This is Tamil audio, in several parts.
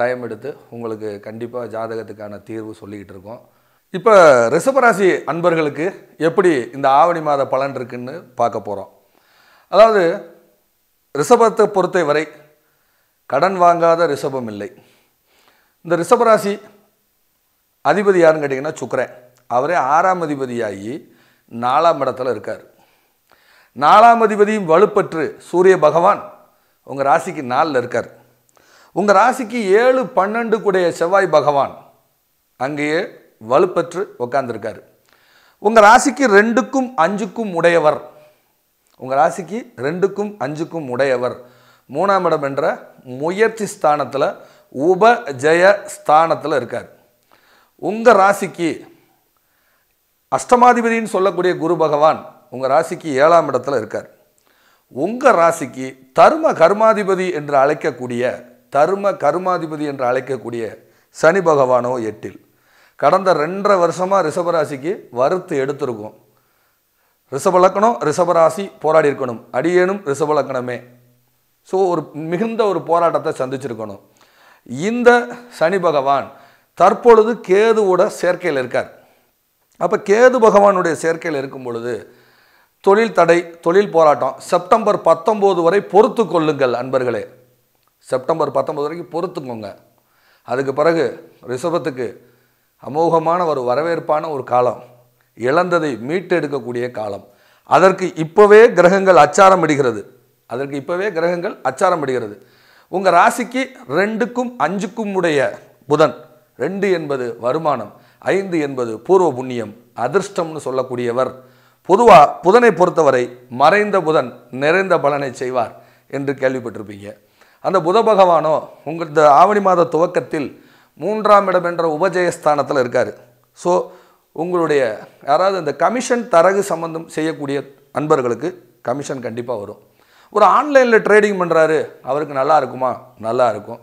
டைம் எடுத்து உங்களுக்கு கண்டிப்பாக ஜாதகத்துக்கான தீர்வு சொல்லிக்கிட்டு இருக்கோம் இப்போ ரிஷபராசி அன்பர்களுக்கு எப்படி இந்த ஆவணி மாத பலன் இருக்குன்னு பார்க்க போகிறோம் அதாவது ரிஷபத்தை பொறுத்தை வரை கடன் வாங்காத ரிஷபம் இல்லை இந்த ரிஷபராசி அதிபதி யாருன்னு கேட்டிங்கன்னா சுக்கரன் அவரே ஆறாம் அதிபதியாகி நாலாம் இடத்துல இருக்கார் நாலாம் அதிபதியும் வலுப்பற்று சூரிய பகவான் உங்கள் ராசிக்கு நாளில் இருக்கார் உங்கள் ராசிக்கு ஏழு பன்னெண்டு கூடிய செவ்வாய் பகவான் அங்கேயே வலுப்பற்று உட்காந்துருக்காரு உங்கள் ராசிக்கு ரெண்டுக்கும் அஞ்சுக்கும் உடையவர் உங்கள் ராசிக்கு ரெண்டுக்கும் அஞ்சுக்கும் உடையவர் மூணாம் இடம் என்ற முயற்சி ஸ்தானத்தில் உபஜய ஸ்தானத்தில் இருக்கார் உங்கள் ராசிக்கு அஷ்டமாதிபதினு சொல்லக்கூடிய குரு பகவான் உங்கள் ராசிக்கு ஏழாம் இடத்துல இருக்கார் உங்கள் ராசிக்கு தர்ம கர்மாதிபதி என்று அழைக்கக்கூடிய தர்ம கர்மாதிபதி என்று அழைக்கக்கூடிய சனி பகவானோ எட்டில் கடந்த ரெண்டரை வருஷமாக ரிஷபராசிக்கு வறுத்து எடுத்திருக்கும் ரிஷபலக்கணம் ரிஷபராசி போராடி இருக்கணும் அடியேனும் ரிஷபலக்கணமே ஸோ ஒரு மிகுந்த ஒரு போராட்டத்தை சந்திச்சிருக்கணும் இந்த சனி பகவான் தற்பொழுது கேதுவோட சேர்க்கையில் இருக்கார் அப்போ கேது பகவானுடைய சேர்க்கையில் இருக்கும் பொழுது தொழில் தடை தொழில் போராட்டம் செப்டம்பர் பத்தொம்போது வரை பொறுத்து கொள்ளுங்கள் அன்பர்களே செப்டம்பர் பத்தொம்பது வரைக்கும் பொறுத்துக்கோங்க அதுக்கு பிறகு ரிஷபத்துக்கு அமோகமான ஒரு வரவேற்பான ஒரு காலம் இழந்ததை மீட்டெடுக்கக்கூடிய காலம் அதற்கு இப்போவே கிரகங்கள் அச்சாரம் இடுகிறது அதற்கு இப்போவே கிரகங்கள் அச்சாரம் இடுகிறது உங்கள் ராசிக்கு ரெண்டுக்கும் அஞ்சுக்கும் உடைய புதன் ரெண்டு என்பது வருமானம் ஐந்து என்பது பூர்வ புண்ணியம் அதிர்ஷ்டம்னு சொல்லக்கூடியவர் பொதுவாக புதனை பொறுத்தவரை மறைந்த புதன் நிறைந்த பலனை செய்வார் என்று கேள்விப்பட்டிருப்பீங்க அந்த புத பகவானோ உங்கள் இந்த ஆவணி மாத துவக்கத்தில் மூன்றாம் இடம் என்ற உபஜயஸ்தானத்தில் இருக்கார் ஸோ உங்களுடைய யாராவது இந்த கமிஷன் தரகு சம்பந்தம் செய்யக்கூடிய அன்பர்களுக்கு கமிஷன் கண்டிப்பாக வரும் ஒரு ஆன்லைனில் ட்ரேடிங் பண்ணுறாரு அவருக்கு நல்லா இருக்குமா நல்லா இருக்கும்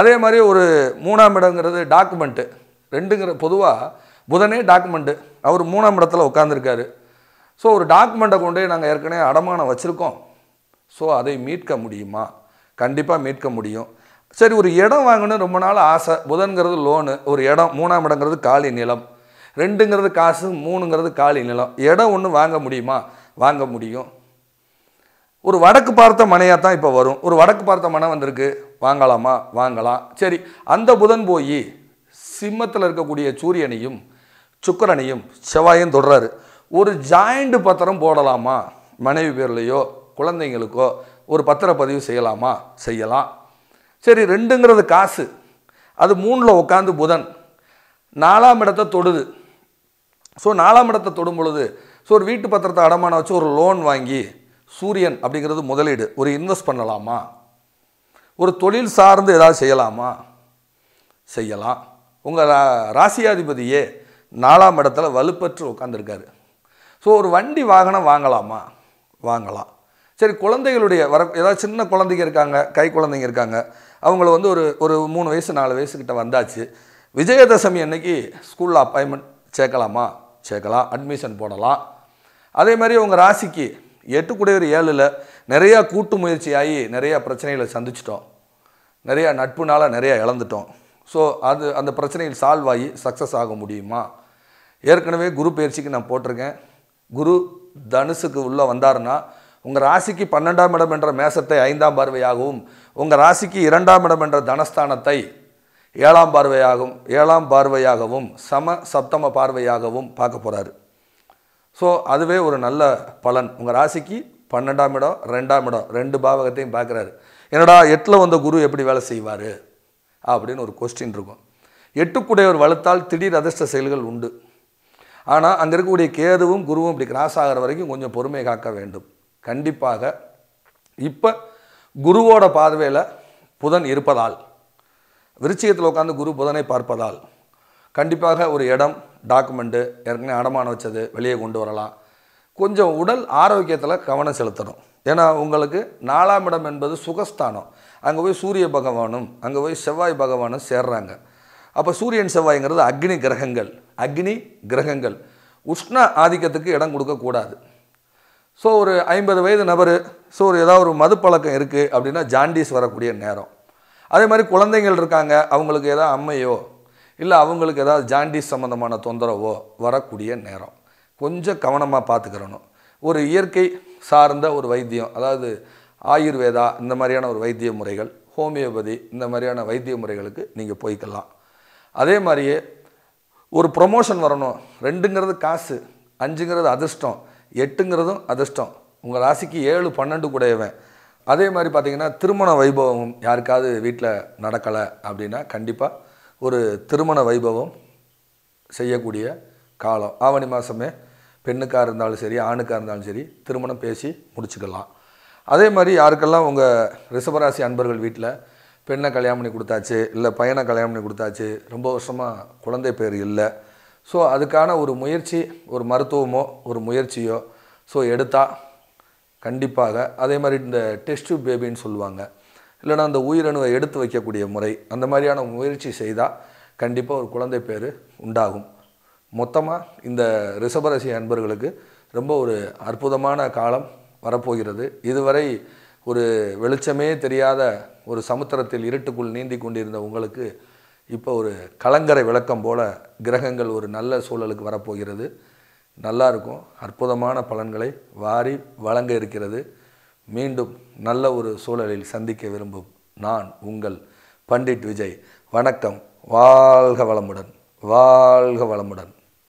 அதே மாதிரி ஒரு மூணாம் இடங்கிறது டாக்குமெண்ட்டு ரெண்டுங்கிற பொதுவாக புதனே டாக்குமெண்ட்டு அவர் மூணாம் இடத்துல உட்காந்துருக்காரு ஸோ ஒரு டாக்குமெண்ட்டை கொண்டு நாங்கள் ஏற்கனவே அடமானம் வச்சுருக்கோம் ஸோ அதை மீட்க முடியுமா கண்டிப்பாக மீட்க முடியும் சரி ஒரு இடம் வாங்கணும் ரொம்ப நாள் ஆசை புதன்கிறது லோனு ஒரு இடம் மூணாம் இடங்கிறது காலி நிலம் ரெண்டுங்கிறது காசு மூணுங்கிறது காலி நிலம் இடம் ஒன்று வாங்க முடியுமா வாங்க முடியும் ஒரு வடக்கு பார்த்த மனையாக தான் இப்போ வரும் ஒரு வடக்கு பார்த்த மனை வந்திருக்கு வாங்கலாமா வாங்கலாம் சரி அந்த புதன் போய் சிம்மத்தில் இருக்கக்கூடிய சூரியனையும் சுக்கரனையும் செவ்வாயும் தொடர்றாரு ஒரு ஜாயிண்ட் பத்திரம் போடலாமா மனைவி பேர்லேயோ குழந்தைங்களுக்கோ ஒரு பத்திரப்பதிவு செய்யலாமா செய்யலாம் சரி ரெண்டுங்கிறது காசு அது மூணில் உட்காந்து புதன் நாலாம் இடத்த தொடுது ஸோ நாலாம் இடத்தை தொடும் பொழுது ஸோ ஒரு வீட்டு பத்திரத்தை அடமான வச்சு ஒரு லோன் வாங்கி சூரியன் அப்படிங்கிறது முதலீடு ஒரு இன்வெஸ்ட் பண்ணலாமா ஒரு தொழில் சார்ந்து ஏதாவது செய்யலாமா செய்யலாம் உங்கள் ராசியாதிபதியே நாலாம் இடத்துல வலுப்பற்று உட்காந்துருக்காரு ஸோ ஒரு வண்டி வாகனம் வாங்கலாமா வாங்கலாம் சரி குழந்தைகளுடைய வர ஏதாவது சின்ன குழந்தைங்க இருக்காங்க கை குழந்தைங்க இருக்காங்க அவங்கள வந்து ஒரு ஒரு மூணு வயசு நாலு வயசுக்கிட்ட வந்தாச்சு விஜயதசமி அன்னைக்கு ஸ்கூலில் அப்பாயின்மெண்ட் சேர்க்கலாமா சேர்க்கலாம் அட்மிஷன் போடலாம் அதே மாதிரி உங்கள் ராசிக்கு எட்டு எட்டுக்குடையவர் ஏழில் நிறையா கூட்டு முயற்சி ஆகி நிறையா பிரச்சனைகளை சந்திச்சிட்டோம் நிறையா நட்புனால் நிறையா இழந்துட்டோம் ஸோ அது அந்த பிரச்சனைகள் சால்வ் ஆகி சக்ஸஸ் ஆக முடியுமா ஏற்கனவே குரு பயிற்சிக்கு நான் போட்டிருக்கேன் குரு தனுசுக்கு உள்ளே வந்தாருன்னா உங்கள் ராசிக்கு பன்னெண்டாம் இடம் என்ற மேசத்தை ஐந்தாம் பார்வையாகவும் உங்கள் ராசிக்கு இரண்டாம் இடம் என்ற தனஸ்தானத்தை ஏழாம் பார்வையாகவும் ஏழாம் பார்வையாகவும் சம சப்தம பார்வையாகவும் பார்க்க போகிறார் ஸோ அதுவே ஒரு நல்ல பலன் உங்கள் ராசிக்கு பன்னெண்டாம் இடம் ரெண்டாம் இடம் ரெண்டு பாவகத்தையும் பார்க்குறாரு என்னடா எட்டில் வந்த குரு எப்படி வேலை செய்வார் அப்படின்னு ஒரு கொஸ்டின் இருக்கும் எட்டுக்குடைய ஒரு வளர்த்தால் திடீர் அதிர்ஷ்ட செயல்கள் உண்டு ஆனால் அங்கே இருக்கக்கூடிய கேதுவும் குருவும் இப்படி கிராஸ் ஆகிற வரைக்கும் கொஞ்சம் பொறுமை காக்க வேண்டும் கண்டிப்பாக இப்போ குருவோட பார்வையில் புதன் இருப்பதால் விருச்சிகத்தில் உட்காந்து குரு புதனை பார்ப்பதால் கண்டிப்பாக ஒரு இடம் டாக்குமெண்ட்டு ஏற்கனவே அடமானம் வச்சது வெளியே கொண்டு வரலாம் கொஞ்சம் உடல் ஆரோக்கியத்தில் கவனம் செலுத்தணும் ஏன்னா உங்களுக்கு நாலாம் இடம் என்பது சுகஸ்தானம் அங்கே போய் சூரிய பகவானும் அங்கே போய் செவ்வாய் பகவானும் சேர்றாங்க அப்போ சூரியன் செவ்வாய்ங்கிறது அக்னி கிரகங்கள் அக்னி கிரகங்கள் உஷ்ண ஆதிக்கத்துக்கு இடம் கொடுக்கக்கூடாது ஸோ ஒரு ஐம்பது வயது நபர் ஸோ ஒரு ஏதாவது ஒரு மதுப்பழக்கம் இருக்குது அப்படின்னா ஜாண்டிஸ் வரக்கூடிய நேரம் அதே மாதிரி குழந்தைங்கள் இருக்காங்க அவங்களுக்கு ஏதாவது அம்மையோ இல்லை அவங்களுக்கு ஏதாவது ஜாண்டிஸ் சம்மந்தமான தொந்தரவோ வரக்கூடிய நேரம் கொஞ்சம் கவனமாக பார்த்துக்கிறணும் ஒரு இயற்கை சார்ந்த ஒரு வைத்தியம் அதாவது ஆயுர்வேதா இந்த மாதிரியான ஒரு வைத்திய முறைகள் ஹோமியோபதி இந்த மாதிரியான வைத்திய முறைகளுக்கு நீங்கள் போய்க்கலாம் அதே மாதிரியே ஒரு ப்ரொமோஷன் வரணும் ரெண்டுங்கிறது காசு அஞ்சுங்கிறது அதிர்ஷ்டம் எட்டுங்கிறதும் அதிர்ஷ்டம் உங்கள் ராசிக்கு ஏழு பன்னெண்டு கூடையவன் அதே மாதிரி பார்த்திங்கன்னா திருமண வைபவம் யாருக்காவது வீட்டில் நடக்கலை அப்படின்னா கண்டிப்பாக ஒரு திருமண வைபவம் செய்யக்கூடிய காலம் ஆவணி மாதமே பெண்ணுக்காக இருந்தாலும் சரி ஆணுக்காக இருந்தாலும் சரி திருமணம் பேசி முடிச்சுக்கலாம் அதே மாதிரி யாருக்கெல்லாம் உங்கள் ரிஷபராசி அன்பர்கள் வீட்டில் பெண்ணை கல்யாணம் பண்ணி கொடுத்தாச்சு இல்லை பையனை கல்யாணம் பண்ணி கொடுத்தாச்சு ரொம்ப வருஷமாக குழந்தை பேர் இல்லை ஸோ அதுக்கான ஒரு முயற்சி ஒரு மருத்துவமோ ஒரு முயற்சியோ ஸோ எடுத்தால் கண்டிப்பாக அதே மாதிரி இந்த டெஸ்ட் பேபின்னு சொல்லுவாங்க இல்லைனா அந்த உயிரணுவை எடுத்து வைக்கக்கூடிய முறை அந்த மாதிரியான முயற்சி செய்தால் கண்டிப்பாக ஒரு குழந்தை பேர் உண்டாகும் மொத்தமாக இந்த ரிஷபரசி அன்பர்களுக்கு ரொம்ப ஒரு அற்புதமான காலம் வரப்போகிறது இதுவரை ஒரு வெளிச்சமே தெரியாத ஒரு சமுத்திரத்தில் இருட்டுக்குள் நீந்தி கொண்டிருந்த உங்களுக்கு இப்போ ஒரு கலங்கரை விளக்கம் போல் கிரகங்கள் ஒரு நல்ல சூழலுக்கு வரப்போகிறது நல்லாயிருக்கும் அற்புதமான பலன்களை வாரி வழங்க இருக்கிறது மீண்டும் நல்ல ஒரு சூழலில் சந்திக்க விரும்பும் நான் உங்கள் பண்டிட் விஜய் வணக்கம் வாழ்க வளமுடன் வாழ்க வளமுடன்